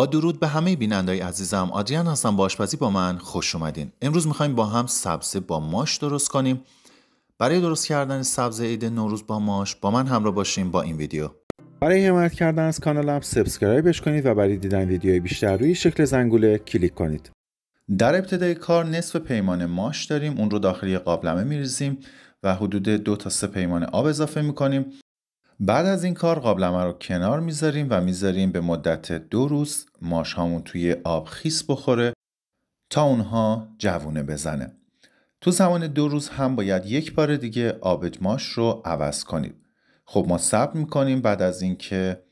با درود به همه های عزیزم آدریان هستم با با من خوش اومدین امروز میخوایم با هم سبزه با ماش درست کنیم برای درست کردن سبز عید نوروز با ماش با من همراه باشیم با این ویدیو برای حمایت کردن از کانالم سابسکرایبش کنید و برای دیدن ویدیوهای بیشتر روی شکل زنگوله کلیک کنید در ابتدای کار نصف پیمان ماش داریم اون رو داخل قابلمه میریزیم و حدود دو تا سه پیمان آب اضافه میکنیم بعد از این کار قابلمه رو کنار میذاریم و میذاریم به مدت دو روز ماش توی آب خیس بخوره تا اونها جوونه بزنه تو زمان دو روز هم باید یک بار دیگه آب ماش رو عوض کنید خب ما صبر میکنیم بعد از اینکه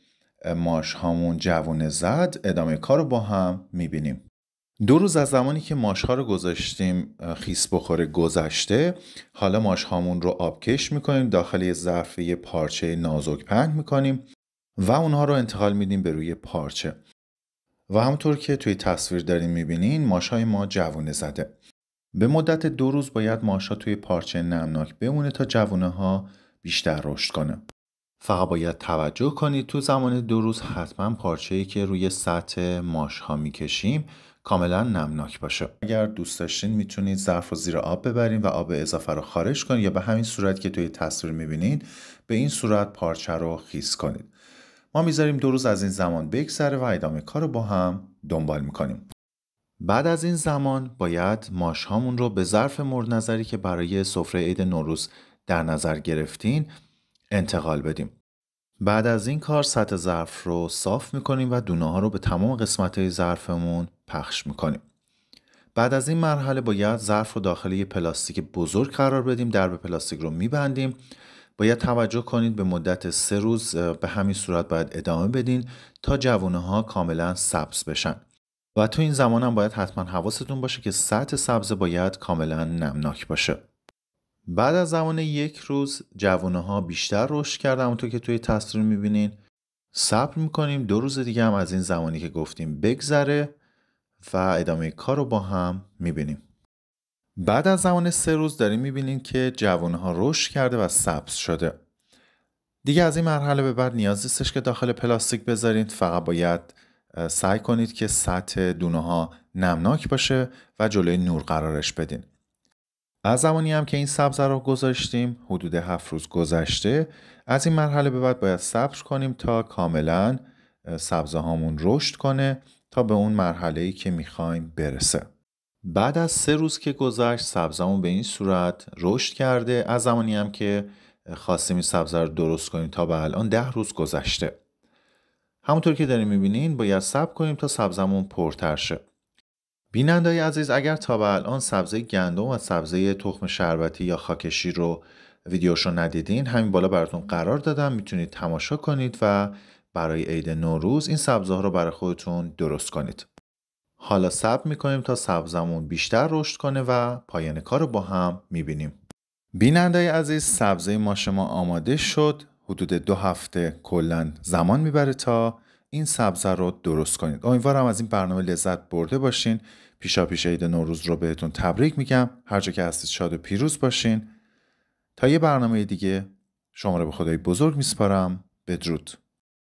ماش هامون جوونه زد ادامه کار رو با هم میبینیم دو روز از زمانی که ماشها رو گذاشتیم خیس بخوره گذشته حالا ماش هامون رو آبکش میکنیم داخل یه ظرف یه پارچه نازک پهن میکنیم و اونها رو انتقال میدیم به روی پارچه و همطور که توی تصویر داریم میبینین های ما جوونه زده به مدت دو روز باید ها توی پارچه نمناک بمونه تا جوونه ها بیشتر رشد کنه فقط باید توجه کنید تو زمان دو روز حتما پارچه ای که روی سطح ماشها میکشیم کاملا نمناک باشه اگر دوست داشتین میتونید ظرف رو زیر آب ببرین و آب اضافه رو خارج کنید یا به همین صورت که توی تصویر میبینید به این صورت پارچه رو خیس کنید ما میذاریم دو روز از این زمان بگذره و ادامه کار رو با هم دنبال میکنیم بعد از این زمان باید ماش رو به ظرف مورد نظری که برای سفره عید نوروز در نظر گرفتین انتقال بدیم بعد از این کار سطح ظرف رو صاف میکنیم و دونه ها رو به تمام قسمت های ظرفمون پخش میکنیم. بعد از این مرحله باید ظرف رو داخل یه پلاستیک بزرگ قرار بدیم درب پلاستیک رو میبندیم باید توجه کنید به مدت سه روز به همین صورت باید ادامه بدین تا جوونه ها کاملا سبز بشن و تو این زمان هم باید حتما حواستون باشه که سطح سبز باید کاملا نمناک باشه بعد از زمان یک روز جوانه ها بیشتر رشد کرده همونطور که توی تصویر میبینین صبر میکنیم دو روز دیگه هم از این زمانی که گفتیم بگذره و ادامه کار رو با هم میبینیم بعد از زمان سه روز داریم میبینیم که جوانه ها رشد کرده و سبز شده دیگه از این مرحله به بعد نیاز نیستش که داخل پلاستیک بذارید فقط باید سعی کنید که سطح دونه ها نمناک باشه و جلوی نور قرارش بدین از زمانی هم که این سبزه رو گذاشتیم حدود هفت روز گذشته از این مرحله به بعد باید صبر کنیم تا کاملا سبزه هامون رشد کنه تا به اون مرحله ای که میخوایم برسه بعد از سه روز که گذشت سبزمون به این صورت رشد کرده از زمانی هم که خواستیم این سبزه رو درست کنیم تا به الان ده روز گذشته همونطور که داریم میبینین باید صبر کنیم تا سبزمون پرتر شه بینندای عزیز اگر تا به الان سبزه گندم و سبزه تخم شربتی یا خاکشی رو ویدیوشو ندیدین همین بالا براتون قرار دادم میتونید تماشا کنید و برای عید نوروز این سبزه ها رو برای خودتون درست کنید حالا سب میکنیم تا سبزمون بیشتر رشد کنه و پایان کار رو با هم میبینیم بیننده عزیز سبزه ما شما آماده شد حدود دو هفته کلا زمان میبره تا این سبزه رو درست کنید امیدوارم از این برنامه لذت برده باشین پیشا پیش عید نوروز رو بهتون تبریک میگم هر جا که هستید شاد و پیروز باشین تا یه برنامه دیگه شما رو به خدای بزرگ میسپارم بدرود